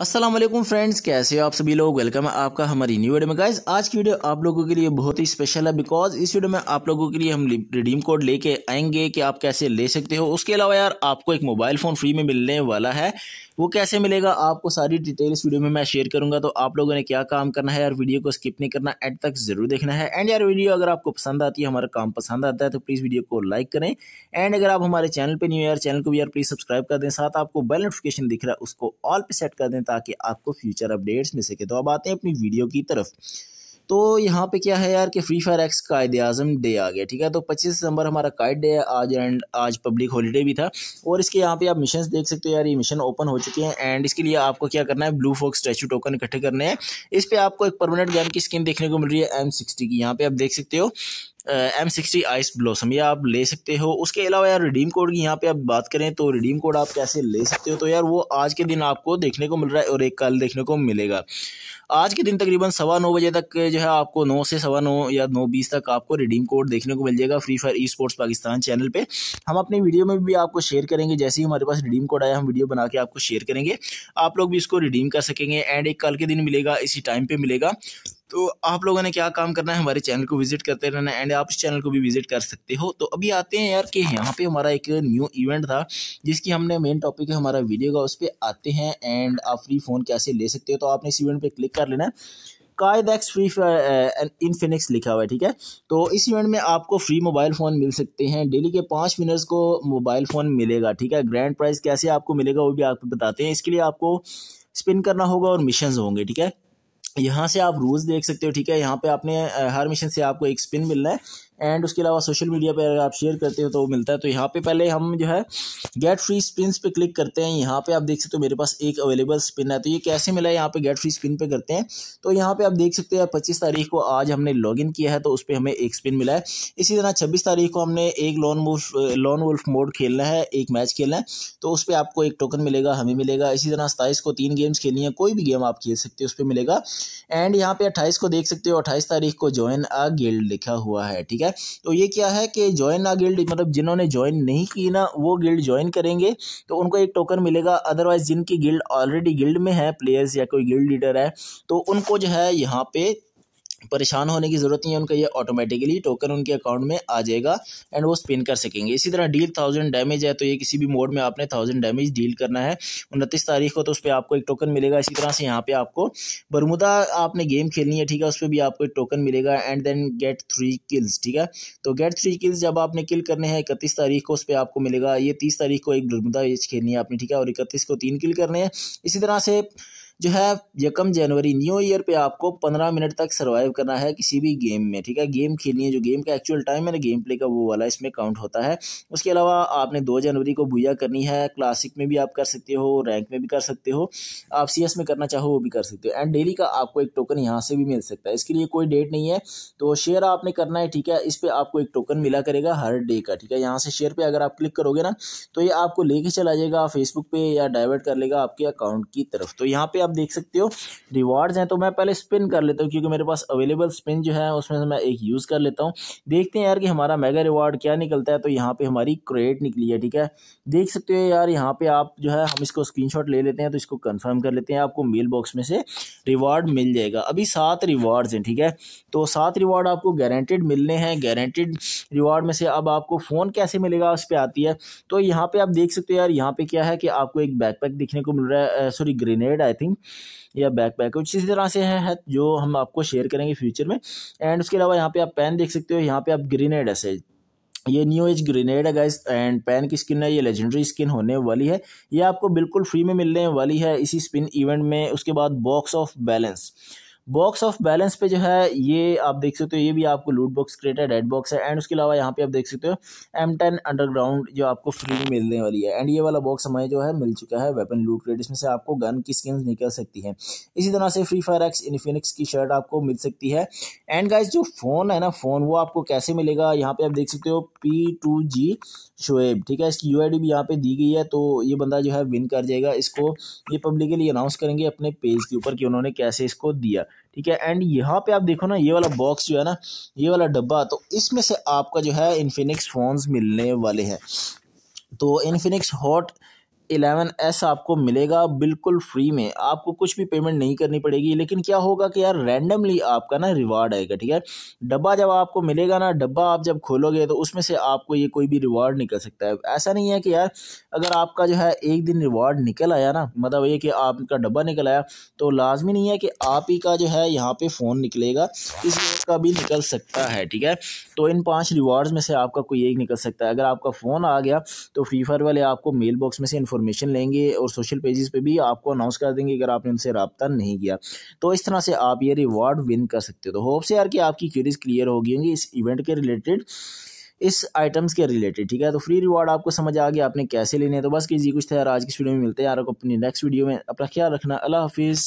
Aslam friends कैसे हो आप सभी लोग वेलकम है आपका हमारी न्यू वीडियो में गाइस आज की वीडियो आप लोगों के लिए बहुत ही स्पेशल है बिकॉज इस वीडियो में आप लोगों के लिए हम रिडीम कोड लेके आएंगे कि आप कैसे ले सकते हो उसके अलावा यार आपको एक मोबाइल फ़ोन फ्री में मिलने वाला है वो कैसे मिलेगा आपको सारी डिटेल इस वीडियो में मैं शेयर करूंगा तो आप लोगों ने क्या काम करना है यार वीडियो को स्किप नहीं करना एंड तक ज़रूर देखना है एंड यार वीडियो अगर आपको पसंद आती है हमारा काम पसंद आता है तो प्लीज़ वीडियो को लाइक करें एंड अगर आप हमारे चैनल पर न्यू यार चैनल को भी यार प्लीज़ सब्सक्राइब कर दें साथ आपको बेल नोटिफिकेशन दिख रहा है उसको ऑल पर सेट कर दें ताकि आपको फ्यूचर अपडेट्स मिल सके तो अब आते हैं अपनी वीडियो की तरफ तो यहाँ पे क्या है यार कि फ्री फायर एक्स कायद अजम डे आ गया ठीक है तो 25 दिसंबर हमारा कायद डे है आज एंड आज पब्लिक हॉलीडे भी था और इसके यहाँ पे आप मिशन देख सकते हो यार ये मिशन ओपन हो चुके हैं एंड इसके लिए आपको क्या करना है ब्लू फॉक्स स्टैचू टोकन इकट्ठे करने हैं इस पर आपको एक परमानेंट गैम की स्किन देखने को मिल रही है एम सिक्सटी की यहाँ पे आप देख सकते हो एम सिक्सटी आइस ब्लॉसम यह आप ले सकते हो उसके अलावा यार रिडीम कोड की यहाँ पे आप बात करें तो रिडीम कोड आप कैसे ले सकते हो तो यार वो आज के दिन आपको देखने को मिल रहा है और एक कल देखने को मिलेगा आज के दिन तकरीबन सवा नौ बजे तक जो है आपको नौ से सवा नौ या नौ बीस तक आपको रिडीम कोड देखने को मिल जाएगा Free Fire esports Pakistan channel पे हम अपनी वीडियो में भी आपको शेयर करेंगे जैसे ही हमारे पास रिडीम कोड आया हम वीडियो बना के आपको शेयर करेंगे आप लोग भी इसको रिडीम कर सकेंगे एंड एक कल के दिन मिलेगा इसी टाइम पर मिलेगा तो आप लोगों ने क्या काम करना है हमारे चैनल को विजिट करते रहना एंड आप इस चैनल को भी विजिट कर सकते हो तो अभी आते हैं यार कि यहाँ पे हमारा एक न्यू इवेंट था जिसकी हमने मेन टॉपिक है हमारा वीडियो का उस पर आते हैं एंड आप फ्री फ़ोन कैसे ले सकते हो तो आपने इस इवेंट पर क्लिक कर लेना है कायद एक्स फ्री इन फिनिक्स लिखा हुआ है ठीक है तो इस इवेंट में आपको फ्री मोबाइल फ़ोन मिल सकते हैं डेली के पाँच विनर्स को मोबाइल फ़ोन मिलेगा ठीक है ग्रैंड प्राइज़ कैसे आपको मिलेगा वो भी आपको बताते हैं इसके लिए आपको स्पिन करना होगा और मिशन होंगे ठीक है यहाँ से आप रूल्स देख सकते हो ठीक है यहाँ पे आपने हर मिशन से आपको एक स्पिन मिलना है एंड उसके अलावा सोशल मीडिया पे अगर आप शेयर करते हो तो वो मिलता है तो यहाँ पे पहले हम जो है गेट फ्री स्पिन पे क्लिक करते हैं यहाँ पे आप देख सकते हो मेरे पास एक अवेलेबल स्पिन है तो ये कैसे मिला है यहाँ पे गेट फ्री स्पिन पे करते हैं तो यहाँ पे आप देख सकते हैं पच्चीस तारीख को आज हमने लॉग इन किया है तो उस पर हमें एक स्पिन मिला है इसी तरह छब्बीस तारीख को हमने एक lone wolf lone wolf mode खेलना है एक मैच खेलना है तो उस पर आपको एक टोकन मिलेगा हमें मिलेगा इसी तरह सताईस को तीन गेम्स खेलनी है कोई भी गेम आप खेल सकते हो उस पर मिलेगा एंड यहाँ पे अट्ठाईस को देख सकते हो अट्ठाईस तारीख को ज्वाइन आ गिल्ड लिखा हुआ है ठीक है तो ये क्या है कि ज्वाइन आ गिल्ड मतलब जिन्होंने ज्वाइन नहीं की ना वो गिल्ड ज्वाइन करेंगे तो उनको एक टोकन मिलेगा अदरवाइज जिनकी गिल्ड ऑलरेडी गिल्ड में है प्लेयर्स या कोई गिल्ड लीडर है तो उनको जो है यहाँ पे परेशान होने की ज़रूरत नहीं है उनका ये ऑटोमेटिकली टोकन उनके अकाउंट में आ जाएगा एंड वो स्पिन कर सकेंगे इसी तरह डील थाउजेंड डैमेज है तो ये किसी भी मोड में आपने थाउजेंड डैमेज डील करना है उनतीस तारीख को तो उस पर आपको एक टोकन मिलेगा इसी तरह से यहाँ पे आपको बरमुदा आपने गेम खेलनी है ठीक है उस पर भी आपको एक टोकन मिलेगा and then get three kills ठीक है तो गेट थ्री किल्स जब आपने किल करने हैं इकतीस तारीख को उस पर आपको मिलेगा ये तीस तारीख को एक बरमुदा वेज खेलनी है आपने ठीक है और इकतीस को तीन किल करने हैं इसी तरह से जो है यकम जनवरी न्यू ईयर पे आपको पंद्रह मिनट तक सर्वाइव करना है किसी भी गेम में ठीक है गेम खेलनी है जो गेम का एक्चुअल टाइम है ना गेम प्ले का वो वाला इसमें काउंट होता है उसके अलावा आपने दो जनवरी को भूया करनी है क्लासिक में भी आप कर सकते हो रैंक में भी कर सकते हो आप सी में करना चाहो वो भी कर सकते हो एंड डेली का आपको एक टोकन यहाँ से भी मिल सकता है इसके लिए कोई डेट नहीं है तो शेयर आपने करना है ठीक है इस पर आपको एक टोकन मिला करेगा हर डे का ठीक है यहाँ से शेयर पर अगर आप क्लिक करोगे ना तो ये आपको लेके चला जाएगा फेसबुक पे या डाइवर्ट कर लेगा आपके अकाउंट की तरफ तो यहाँ पर आप आप देख सकते हो रिवार्ड्स हैं तो मैं पहले स्पिन कर लेता हूँ क्योंकि मेरे पास अवेलेबल स्पिन जो है उसमें से मैं एक यूज़ कर लेता हूँ देखते हैं यार कि हमारा मेगा रिवार्ड क्या निकलता है तो यहाँ पर हमारी क्रेट निकली है ठीक है देख सकते हो यार यहाँ पर आप जो है हम इसको स्क्रीन ले लेते हैं तो इसको कन्फर्म कर लेते हैं आपको मेल बॉक्स में से रिवार्ड मिल जाएगा अभी सात रिवार्ड्स हैं ठीक है तो सात रिवार्ड आपको गारंटेड मिलने हैं गारंटेड रिवार्ड में से अब आपको फ़ोन कैसे मिलेगा उस पर आती है तो यहाँ पे आप देख सकते हो यार यहाँ पे क्या है कि आपको एक बैकपैक दिखने को मिल रहा है सॉरी ग्रेनेड आई थिंक या बैक पैक कुछ इसी तरह से है जो हम आपको शेयर करेंगे फ्यूचर में एंड उसके अलावा यहाँ पे आप पेन देख सकते हो यहाँ पे आप ग्रीनेड ऐसे ये न्यू एज ग्रेनेड है गाइस एंड पैन की स्किन है ये लेजेंडरी स्किन होने वाली है ये आपको बिल्कुल फ्री में मिलने वाली है इसी स्पिन इवेंट में उसके बाद box of balance box of balance पे जो है ये आप देख सकते हो ये भी आपको loot box created red dead box है एंड उसके अलावा यहाँ पे आप देख सकते हो एम टेन अंडरग्राउंड जो आपको फ्री मिलने वाली है एंड ये वाला बॉक्स हमें जो है मिल चुका है वेपन लूट क्रेड इसमें से आपको गन की स्किन निकल सकती है इसी तरह से फ्री फायर एक्स इन्फिनिक्स की शर्ट आपको मिल सकती है एंड गाइज जो फ़ोन है ना फ़ोन वो आपको कैसे मिलेगा यहाँ पे आप देख सकते हो पी टू जी शुएब ठीक है इसकी यू भी यहाँ पे दी गई है तो ये बंदा जो है विन कर जाएगा इसको ये पब्लिकली अनाउंस करेंगे अपने पेज के ऊपर कि उन्होंने कैसे इसको दिया ठीक है एंड यहाँ पे आप देखो ना ये वाला बॉक्स जो है ना ये वाला डब्बा तो इसमें से आपका जो है इन्फिनिक्स फ़ोन्स मिलने वाले हैं तो इन्फिनिक्स हॉट एलेवन एस आपको मिलेगा बिल्कुल फ्री में आपको कुछ भी पेमेंट नहीं करनी पड़ेगी लेकिन क्या होगा कि यार रैंडमली आपका ना रिवार्ड आएगा ठीक है डब्बा जब आपको मिलेगा ना डब्बा आप जब खोलोगे तो उसमें से आपको ये कोई भी रिवार्ड निकल सकता है ऐसा नहीं है कि यार अगर आपका जो है एक दिन रिवार्ड निकल आया ना मतलब ये कि आपका डब्बा निकल आया तो लाजमी नहीं है कि आप ही का जो है यहाँ पर फ़ोन निकलेगा किसी का भी निकल सकता है ठीक है तो इन पाँच रिवार्ड्स में से आपका कोई एक निकल सकता है अगर आपका फ़ोन आ गया तो फ्री फायर वाले आपको मेल बॉक्स में से इन्फॉर्म इन्फॉर्मेशन लेंगे और सोशल पेजेस पे भी आपको अनाउंस कर देंगे अगर आपने उनसे रबता नहीं किया तो इस तरह से आप ये रिवॉर्ड विन कर सकते हो तो होप से यार कि आपकी क्यूरीज क्लियर होगी होंगी इस इवेंट के रिलेटेड इस आइटम्स के रिलेटेड ठीक है तो फ्री रिवॉर्ड आपको समझ आ गया आपने कैसे लेने हैं तो बस कीजिए कुछ था तो यार आज की वीडियो में मिलते हैं यार अपनी नेक्स्ट वीडियो में अपना ख्याल रखना अल्लाह हाफिज़